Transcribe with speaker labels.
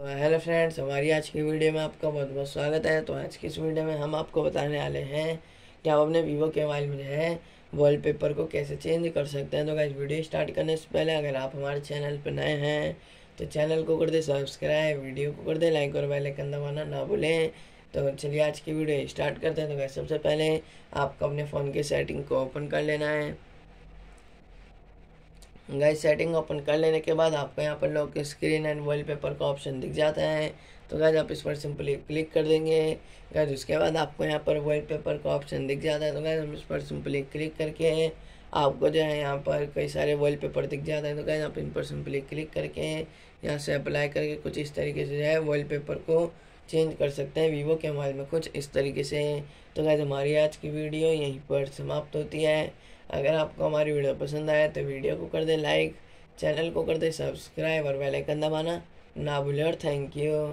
Speaker 1: तो hello friends हमारी आज की वीडियो में आपका बहुत बहुत स्वागत है तो आज की इस वीडियो में हम आपको बताने वाले हैं कि आप अपने वीवो के मोबाइल में है वॉलपेपर को कैसे चेंज कर सकते हैं तो क्या वीडियो स्टार्ट करने से पहले अगर आप हमारे चैनल पर नए हैं तो चैनल को कर दे सब्सक्राइब वीडियो को कर दे लाइक और बेलाइकन दबाना ना भूलें तो चलिए आज की वीडियो स्टार्ट करते हैं तो क्या सबसे पहले आपको अपने फ़ोन की सेटिंग को ओपन कर लेना है गाइस सेटिंग ओपन कर लेने के बाद आपको यहाँ पर लॉक स्क्रीन एंड वॉलपेपर का ऑप्शन दिख जाता है तो गाइस आप इस पर सिंपली क्लिक कर देंगे गाइस उसके बाद आपको यहाँ पर वॉलपेपर का ऑप्शन दिख जाता है तो गाइस हम इस पर सिंपली क्लिक करके आपको जो है यहाँ पर कई सारे वॉल पेपर दिख जाते हैं तो गाइस आप इन पर सिंपली क्लिक करके यहाँ से अप्लाई करके कुछ इस तरीके से जो है वॉल पेपर को चेंज कर सकते हैं वीवो के मोबाइल में कुछ इस तरीके से तो गैस हमारी आज की वीडियो यहीं पर समाप्त होती है अगर आपको हमारी वीडियो पसंद आए तो वीडियो को कर दें लाइक चैनल को कर दें सब्सक्राइब और बेल आइकन दबाना ना भूलें और थैंक यू